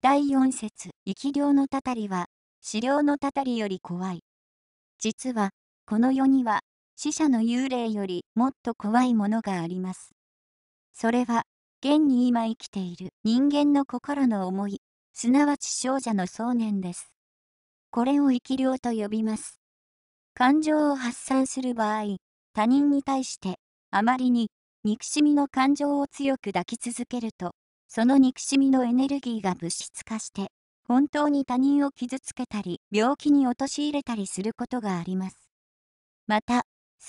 第4節生き量のたたりは死量のたたりより怖い実はこの世には死者の幽霊よりもっと怖いものがありますそれは現に今生きている人間の心の思いすなわち少女の想念ですこれを生き量と呼びます感情を発散する場合他人に対してあまりに憎しみの感情を強く抱き続けるとその憎しみのエネルギーが物質化して、本当に他人を傷つけたり、病気に陥れたりすることがあります。また、好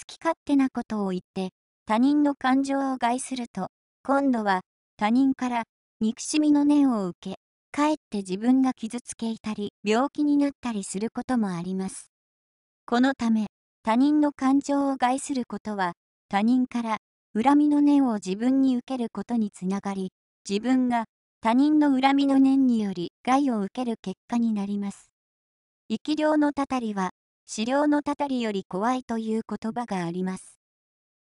き勝手なことを言って、他人の感情を害すると、今度は他人から憎しみの念を受け、かえって自分が傷つけいたり、病気になったりすることもあります。このため、他人の感情を害することは、他人から恨みの念を自分に受けることにつながり、自分が他人の恨みの念により害を受ける結果になります。生き量のたたりは、死量のたたりより怖いという言葉があります。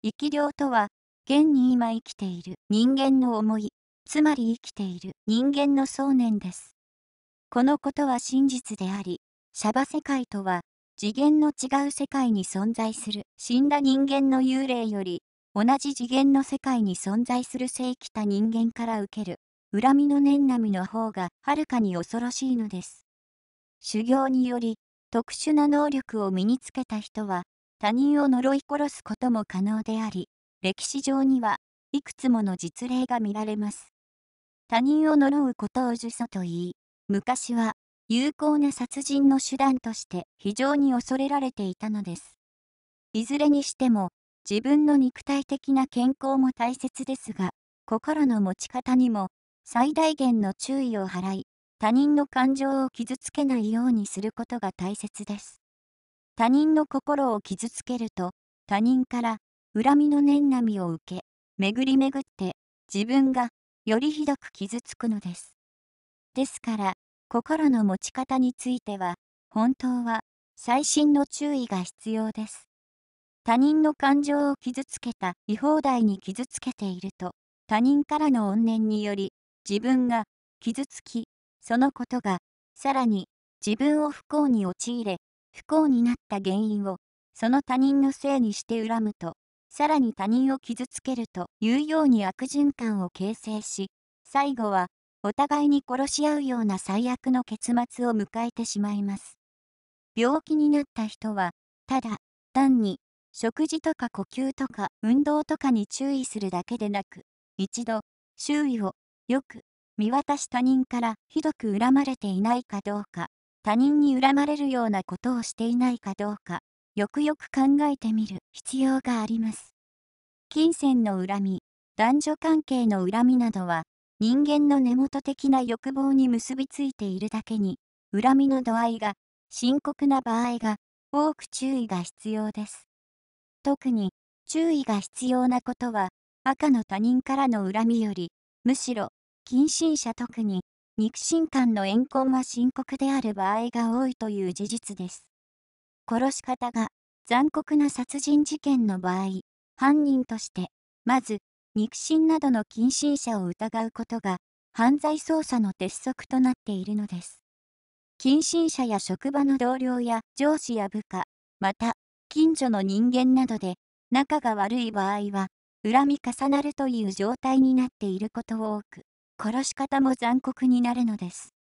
生き量とは、現に今生きている人間の思い、つまり生きている人間の想念です。このことは真実であり、シャバ世界とは、次元の違う世界に存在する死んだ人間の幽霊より同じ次元の世界に存在する生きた人間から受ける恨みの念波の方がはるかに恐ろしいのです。修行により特殊な能力を身につけた人は他人を呪い殺すことも可能であり歴史上にはいくつもの実例が見られます。他人を呪うことを呪詛と言い昔は有効な殺人の手段として非常に恐れられていたのです。いずれにしても自分の肉体的な健康も大切ですが、心の持ち方にも最大限の注意を払い、他人の感情を傷つけないようにすることが大切です。他人の心を傷つけると、他人から恨みの念波を受け、巡り巡って自分がよりひどく傷つくのです。ですから、心の持ち方については、本当は細心の注意が必要です。他人の感情を傷つけた違法題に傷つけていると、他人からの怨念により、自分が傷つき、そのことが、さらに自分を不幸に陥れ、不幸になった原因を、その他人のせいにして恨むと、さらに他人を傷つけるというように悪循環を形成し、最後は、お互いに殺し合うような最悪の結末を迎えてしまいます。病気になった人は、ただ、単に、食事とか呼吸とか運動とかに注意するだけでなく、一度、周囲をよく見渡し他人からひどく恨まれていないかどうか、他人に恨まれるようなことをしていないかどうか、よくよく考えてみる必要があります。金銭の恨み、男女関係の恨みなどは、人間の根元的な欲望に結びついているだけに、恨みの度合いが深刻な場合が多く注意が必要です。特に注意が必要なことは赤の他人からの恨みよりむしろ近親者特に肉親間の怨恨は深刻である場合が多いという事実です殺し方が残酷な殺人事件の場合犯人としてまず肉親などの近親者を疑うことが犯罪捜査の鉄則となっているのです近親者や職場の同僚や上司や部下また近所の人間などで仲が悪い場合は恨み重なるという状態になっていることを多く殺し方も残酷になるのです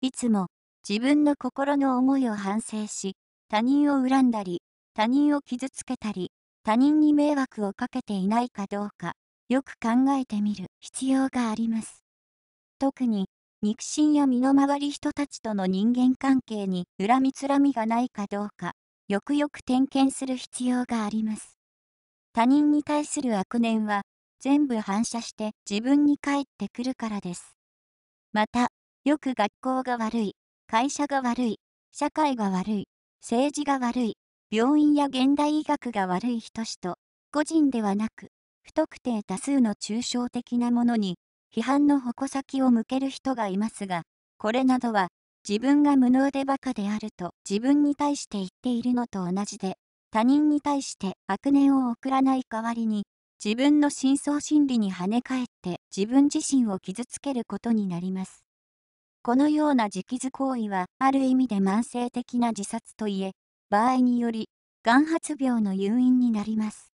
いつも自分の心の思いを反省し他人を恨んだり他人を傷つけたり他人に迷惑をかけていないかどうかよく考えてみる必要があります特に肉親や身の回り人たちとの人間関係に恨みつらみがないかどうかよくよく点検する必要があります。他人に対する悪念は、全部反射して自分に返ってくるからです。また、よく学校が悪い、会社が悪い、社会が悪い、政治が悪い、病院や現代医学が悪い人々、個人ではなく、不特定多数の抽象的なものに批判の矛先を向ける人がいますが、これなどは自分が無能でバカであると自分に対して言っているのと同じで、他人に対して悪念を送らない代わりに、自分の深層心理に跳ね返って自分自身を傷つけることになります。このような直図行為は、ある意味で慢性的な自殺といえ、場合により、眼発病の誘因になります。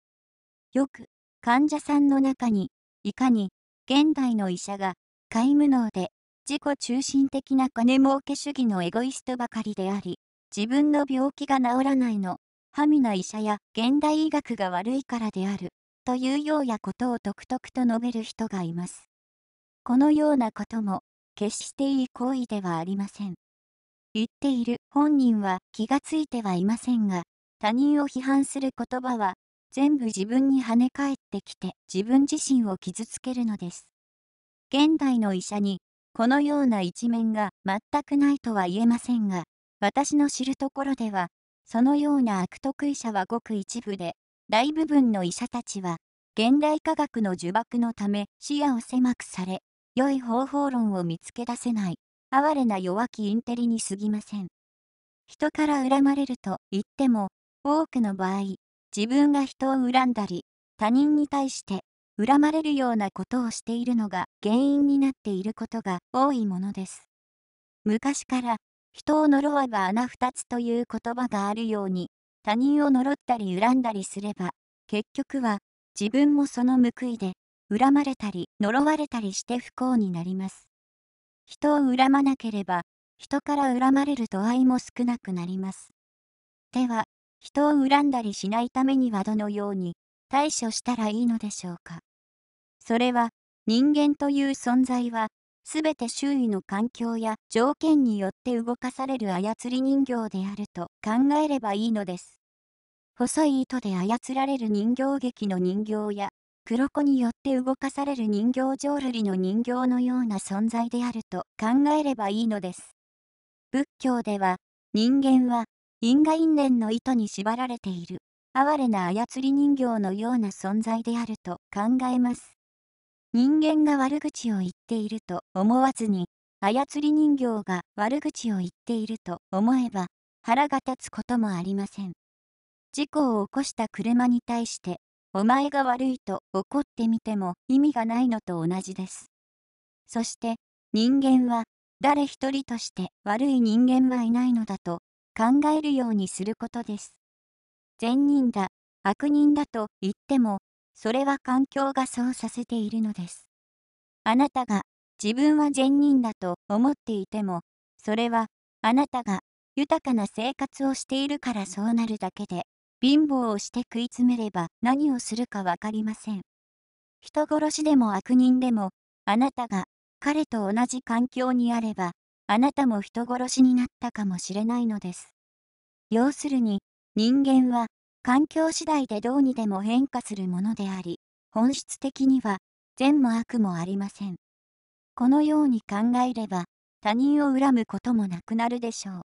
よく、患者さんの中に、いかに、現代の医者が、皆無能で自己中心的な金儲け主義のエゴイストばかりであり、自分の病気が治らないの、ハミな医者や現代医学が悪いからである、というようやことを独特と述べる人がいます。このようなことも、決していい行為ではありません。言っている本人は気がついてはいませんが、他人を批判する言葉は、全部自分に跳ね返ってきて自分自身を傷つけるのです。現代の医者にこのような一面が全くないとは言えませんが、私の知るところでは、そのような悪徳医者はごく一部で、大部分の医者たちは、現代科学の呪縛のため視野を狭くされ、良い方法論を見つけ出せない、哀れな弱きインテリに過ぎません。人から恨まれると言っても、多くの場合、自分が人を恨んだり、他人に対して恨まれるようなことをしているのが原因になっていることが多いものです。昔から人を呪わば穴二つという言葉があるように他人を呪ったり恨んだりすれば結局は自分もその報いで恨まれたり呪われたりして不幸になります。人を恨まなければ人から恨まれる度合いも少なくなります。では人を恨んだりしないためにはどのように対処したらいいのでしょうか。それは人間という存在は全て周囲の環境や条件によって動かされる操り人形であると考えればいいのです。細い糸で操られる人形劇の人形や黒子によって動かされる人形浄瑠璃の人形のような存在であると考えればいいのです。仏教では人間は因果因縁の意図に縛られている哀れな操り人形のような存在であると考えます。人間が悪口を言っていると思わずに、操り人形が悪口を言っていると思えば、腹が立つこともありません。事故を起こした車に対して、お前が悪いと怒ってみても意味がないのと同じです。そして、人間は誰一人として悪い人間はいないのだと考えるようにすることです。善人だ、悪人だと言っても、それは環境がそうさせているのです。あなたが自分は善人だと思っていても、それはあなたが豊かな生活をしているからそうなるだけで、貧乏をして食い詰めれば何をするか分かりません。人殺しでも悪人でも、あなたが彼と同じ環境にあれば、あなたも人殺しになったかもしれないのです。要するに、人間は環境次第でどうにでも変化するものであり、本質的には善も悪もありません。このように考えれば他人を恨むこともなくなるでしょう。